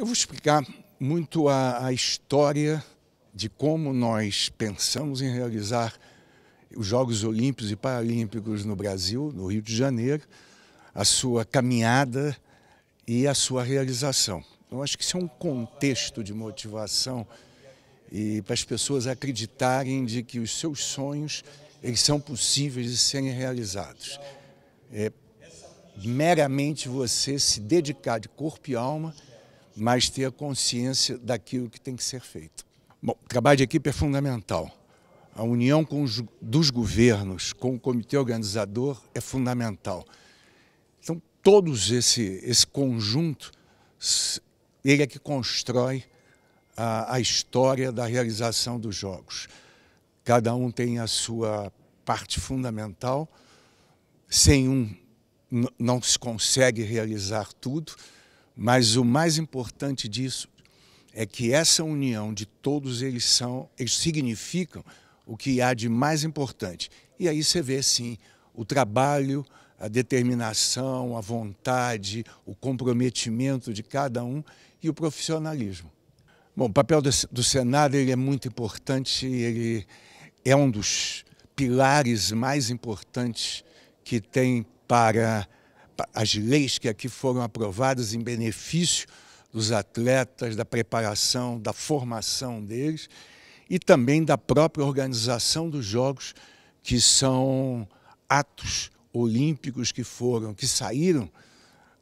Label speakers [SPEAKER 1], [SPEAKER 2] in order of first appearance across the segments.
[SPEAKER 1] Eu vou explicar muito a, a história de como nós pensamos em realizar os Jogos Olímpicos e Paralímpicos no Brasil, no Rio de Janeiro, a sua caminhada e a sua realização. Eu acho que isso é um contexto de motivação e para as pessoas acreditarem de que os seus sonhos eles são possíveis de serem realizados. É meramente você se dedicar de corpo e alma mas ter a consciência daquilo que tem que ser feito. Bom, trabalho de equipe é fundamental. A união os, dos governos com o comitê organizador é fundamental. Então, todos esse, esse conjunto, ele é que constrói a, a história da realização dos Jogos. Cada um tem a sua parte fundamental, sem um não se consegue realizar tudo. Mas o mais importante disso é que essa união de todos eles são, eles significam o que há de mais importante. E aí você vê sim o trabalho, a determinação, a vontade, o comprometimento de cada um e o profissionalismo. Bom, o papel do, Senado ele é muito importante, ele é um dos pilares mais importantes que tem para as leis que aqui foram aprovadas em benefício dos atletas, da preparação, da formação deles e também da própria organização dos jogos, que são atos olímpicos que foram, que saíram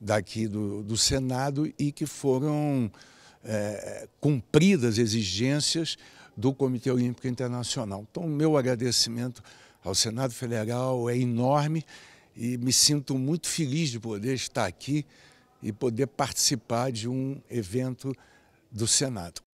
[SPEAKER 1] daqui do, do Senado e que foram é, cumpridas exigências do Comitê Olímpico Internacional. Então, o meu agradecimento ao Senado Federal é enorme e me sinto muito feliz de poder estar aqui e poder participar de um evento do Senado.